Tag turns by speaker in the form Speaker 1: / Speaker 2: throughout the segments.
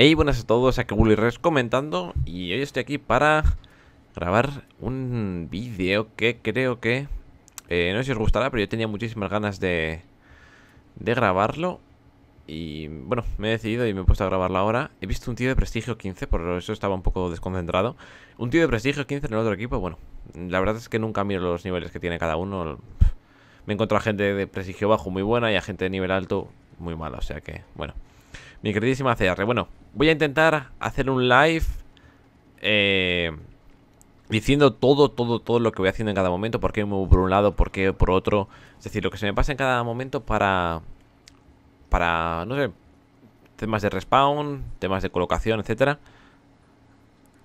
Speaker 1: Hey, buenas a todos, aquí BullyRes comentando y hoy estoy aquí para grabar un vídeo que creo que, eh, no sé si os gustará, pero yo tenía muchísimas ganas de, de grabarlo y bueno, me he decidido y me he puesto a grabarlo ahora. He visto un tío de prestigio 15, por eso estaba un poco desconcentrado. Un tío de prestigio 15 en el otro equipo, bueno, la verdad es que nunca miro los niveles que tiene cada uno. Me he encontrado gente de prestigio bajo muy buena y a gente de nivel alto muy mala, o sea que, bueno. Mi queridísima CR, bueno, voy a intentar hacer un live eh, diciendo todo, todo, todo lo que voy haciendo en cada momento, por qué me por un lado, por qué por otro. Es decir, lo que se me pasa en cada momento para, para, no sé, temas de respawn, temas de colocación, etcétera.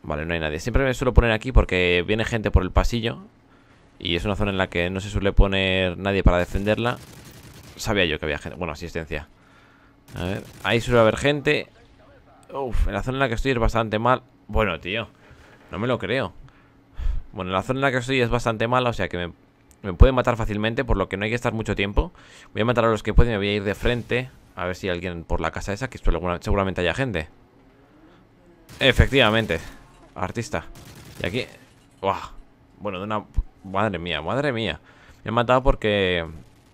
Speaker 1: Vale, no hay nadie. Siempre me suelo poner aquí porque viene gente por el pasillo y es una zona en la que no se suele poner nadie para defenderla. Sabía yo que había gente. Bueno, asistencia. A ver. Ahí suele haber gente. Uf, en la zona en la que estoy es bastante mal. Bueno, tío. No me lo creo. Bueno, en la zona en la que estoy es bastante mala, o sea que me, pueden matar fácilmente, por lo que no hay que estar mucho tiempo. Voy a matar a los que pueden me voy a ir de frente. A ver si hay alguien por la casa esa, que seguramente haya gente. Efectivamente. Artista. Y aquí... Bueno, de una... Madre mía, madre mía. Me han matado porque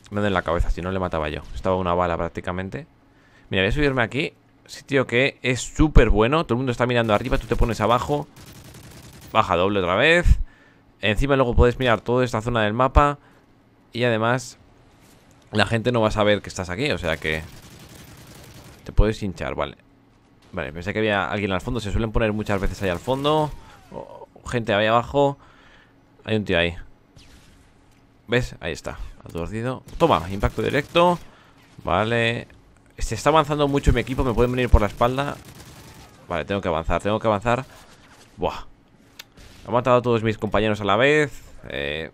Speaker 1: me en la cabeza, si no le mataba yo. Estaba una bala prácticamente. Mira, voy a subirme aquí. Sitio que es súper bueno. Todo el mundo está mirando arriba, tú te pones abajo. Baja doble otra vez. Encima luego puedes mirar toda esta zona del mapa. Y además, la gente no va a saber que estás aquí, o sea que... Te puedes hinchar, vale. Vale, pensé que había alguien al fondo. Se suelen poner muchas veces ahí al fondo. gente ahí abajo. Hay un tío ahí. ¿Ves? Ahí está, aturdido Toma, impacto directo Vale Se está avanzando mucho mi equipo, me pueden venir por la espalda Vale, tengo que avanzar, tengo que avanzar Buah Ha matado a todos mis compañeros a la vez eh,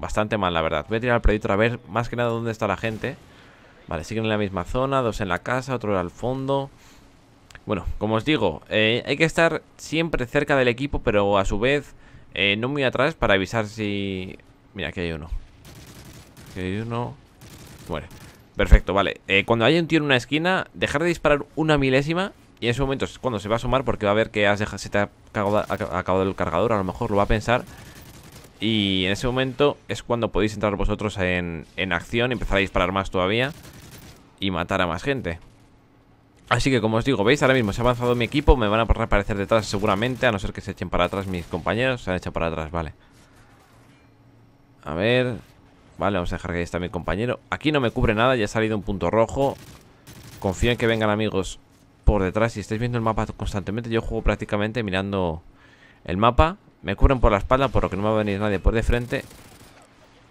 Speaker 1: Bastante mal, la verdad Voy a tirar al predictor a ver más que nada dónde está la gente Vale, siguen en la misma zona Dos en la casa, otro al fondo bueno, como os digo, eh, hay que estar siempre cerca del equipo, pero a su vez eh, no muy atrás para avisar si Mira, aquí hay uno. Aquí hay uno. Muere. Perfecto, vale. Eh, cuando haya un tío en una esquina, dejar de disparar una milésima. Y en ese momento es cuando se va a asomar porque va a ver que has dejado, se te ha acabado, el cargador. A lo mejor lo va a pensar. Y en ese momento es cuando podéis entrar vosotros en, en acción, empezar a disparar más todavía y matar a más gente. Así que como os digo, veis, ahora mismo se ha avanzado mi equipo, me van a reaparecer detrás seguramente, a no ser que se echen para atrás mis compañeros, se han echado para atrás, vale. A ver... Vale, vamos a dejar que ahí está mi compañero. Aquí no me cubre nada, ya ha salido un punto rojo. Confío en que vengan amigos por detrás. Si estáis viendo el mapa constantemente, yo juego prácticamente mirando el mapa. Me cubren por la espalda, por lo que no me va a venir nadie por de frente.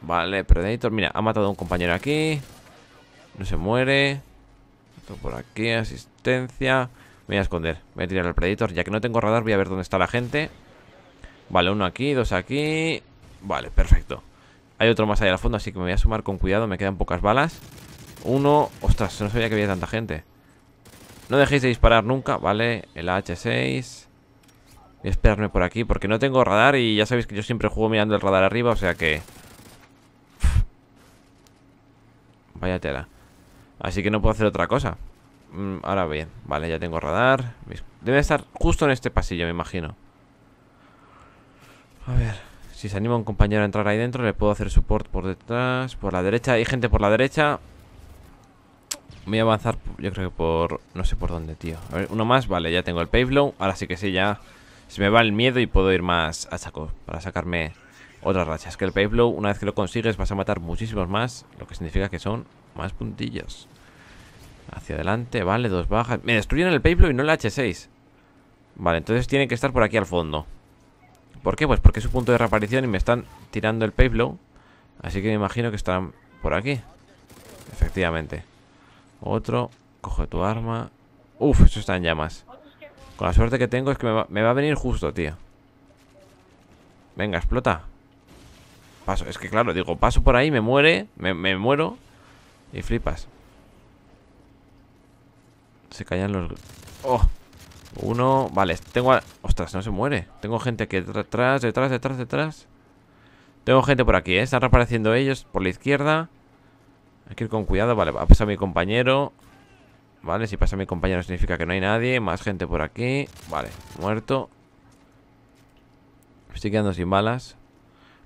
Speaker 1: Vale, Predator. Mira, ha matado a un compañero aquí. No se muere. por aquí, asistencia. voy a esconder. Voy a tirar al Predator. Ya que no tengo radar, voy a ver dónde está la gente. Vale, uno aquí, dos aquí. Vale, perfecto. Hay otro más allá al fondo, así que me voy a sumar con cuidado. Me quedan pocas balas. Uno. Ostras, no sabía que había tanta gente. No dejéis de disparar nunca, ¿vale? El H6. Y a esperarme por aquí porque no tengo radar y ya sabéis que yo siempre juego mirando el radar arriba, o sea que... Vaya tela. Así que no puedo hacer otra cosa. Mm, ahora bien, vale, ya tengo radar. Debe estar justo en este pasillo, me imagino. A ver... Si se anima un compañero a entrar ahí dentro, le puedo hacer support por detrás. Por la derecha, hay gente por la derecha. Voy a avanzar, yo creo que por... No sé por dónde, tío. A ver, uno más, vale, ya tengo el payflow. Ahora sí que sí, ya se me va el miedo y puedo ir más a saco para sacarme otras rachas. que el payflow, una vez que lo consigues, vas a matar muchísimos más, lo que significa que son más puntillos. Hacia adelante, vale, dos bajas. Me destruyen el payflow y no el H6. Vale, entonces tienen que estar por aquí al fondo. ¿Por qué? Pues porque es un punto de reaparición y me están tirando el payflow, Así que me imagino que están por aquí. Efectivamente. Otro. Coge tu arma. Uf, eso está en llamas. Con la suerte que tengo es que me va, a venir justo, tío. Venga, explota. Paso. Es que claro, digo, paso por ahí, me muere, me, me muero. Y flipas. Se callan los... ¡Oh! Uno, vale, este tengo a... Ostras, no se muere Tengo gente que detrás, detrás, detrás, detrás Tengo gente por aquí, ¿eh? Están reapareciendo ellos por la izquierda Hay que ir con cuidado, vale, va a pasar mi compañero Vale, si pasa mi compañero significa que no hay nadie Más gente por aquí Vale, muerto Estoy quedando sin balas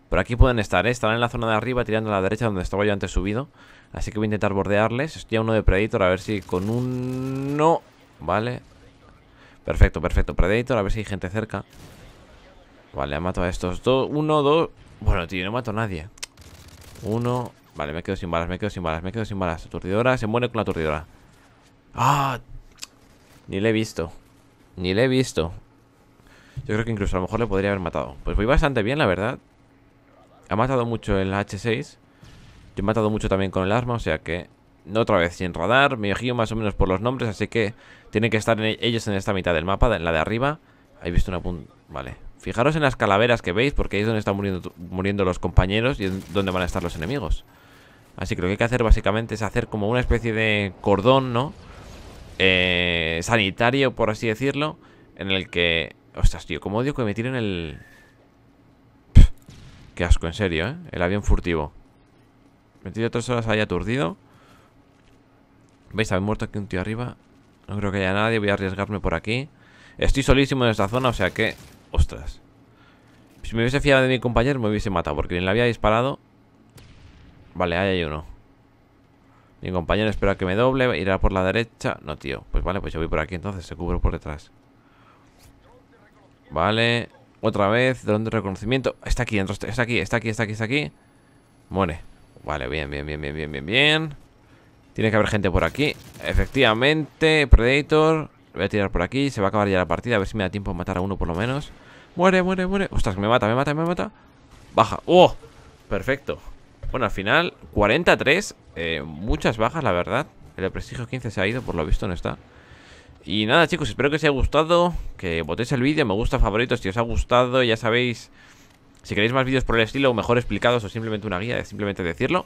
Speaker 1: Por aquí pueden estar, ¿eh? Estarán en la zona de arriba tirando a la derecha donde estaba yo antes subido Así que voy a intentar bordearles Estoy a uno de Predator, a ver si con uno... Vale, Perfecto, perfecto. Predator, a ver si hay gente cerca. Vale, ha matado a estos dos. Uno, dos. Bueno, tío, no mato a nadie. Uno. Vale, me quedo sin balas, me quedo sin balas, me quedo sin balas. Aturdidora, se muere con la aturdidora. ¡Ah! Ni le he visto. Ni le he visto. Yo creo que incluso a lo mejor le podría haber matado. Pues voy bastante bien, la verdad. Ha matado mucho el H6. Yo he matado mucho también con el arma, o sea que otra vez sin radar, me guío más o menos por los nombres, así que tienen que estar e-, ellos en esta mitad del mapa, en la de arriba. He visto una punta... Vale. Fijaros en las calaveras que veis, porque ahí es donde están muriendo, muriendo los compañeros y es donde van a estar los enemigos. Así que lo que hay que hacer básicamente es hacer como una especie de cordón, ¿no? Eh, sanitario, por así decirlo, en el que... Ostras, tío, como odio que me tiren el... qué asco, en serio, ¿eh? El avión furtivo. tres horas ahí aturdido. ¿Veis? Había muerto aquí un tío arriba No creo que haya nadie, voy a arriesgarme por aquí Estoy solísimo en esta zona, o sea que... Ostras Si me hubiese fiado de mi compañero me hubiese matado Porque ni le había disparado Vale, ahí hay uno Mi compañero espera que me doble, irá por la derecha No, tío, pues vale, pues yo voy por aquí entonces Se cubro por detrás Vale, otra vez Dron de reconocimiento, está aquí, está aquí Está aquí, está aquí, está aquí Muere, vale, bien, bien, bien, bien, bien, bien tiene que haber gente por aquí. Efectivamente, Predator. Voy a tirar por aquí. Se va a acabar ya la partida. A ver si me da tiempo a matar a uno por lo menos. Muere, muere, muere. Ostras, me mata, me mata, me mata. Baja. ¡Oh! Perfecto. Bueno, al final, 43. Eh, muchas bajas, la verdad. El de prestigio 15 se ha ido, por lo visto no está. Y nada, chicos, espero que os haya gustado. Que votéis el vídeo. Me gusta, favoritos, si os ha gustado. Ya sabéis, si queréis más vídeos por el estilo, mejor explicados, o simplemente una guía, simplemente decirlo.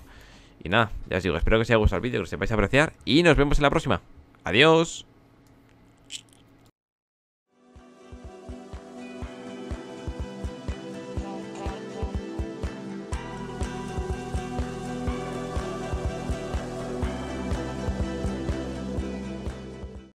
Speaker 1: Y nada, ya os digo, espero que os haya gustado el vídeo, que os sepáis apreciar. Y nos vemos en la próxima. Adiós.